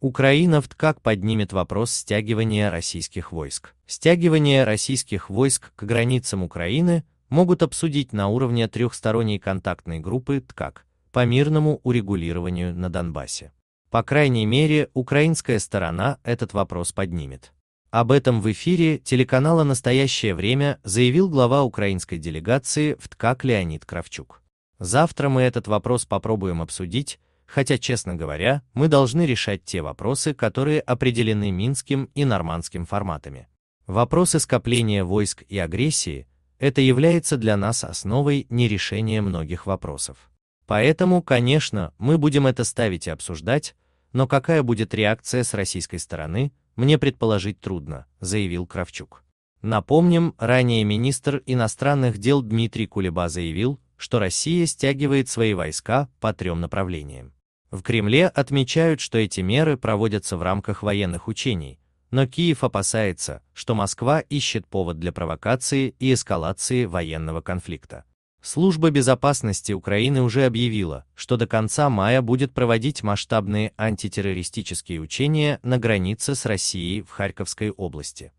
Украина как поднимет вопрос стягивания российских войск. Стягивание российских войск к границам Украины могут обсудить на уровне трехсторонней контактной группы ТКАК по мирному урегулированию на Донбассе. По крайней мере, украинская сторона этот вопрос поднимет. Об этом в эфире телеканала «Настоящее время» заявил глава украинской делегации в ТКАК Леонид Кравчук. Завтра мы этот вопрос попробуем обсудить, хотя, честно говоря, мы должны решать те вопросы, которые определены минским и нормандским форматами. Вопросы скопления войск и агрессии – это является для нас основой нерешения многих вопросов. Поэтому, конечно, мы будем это ставить и обсуждать, но какая будет реакция с российской стороны, мне предположить трудно, заявил Кравчук. Напомним, ранее министр иностранных дел Дмитрий Кулеба заявил, что Россия стягивает свои войска по трем направлениям. В Кремле отмечают, что эти меры проводятся в рамках военных учений, но Киев опасается, что Москва ищет повод для провокации и эскалации военного конфликта. Служба безопасности Украины уже объявила, что до конца мая будет проводить масштабные антитеррористические учения на границе с Россией в Харьковской области.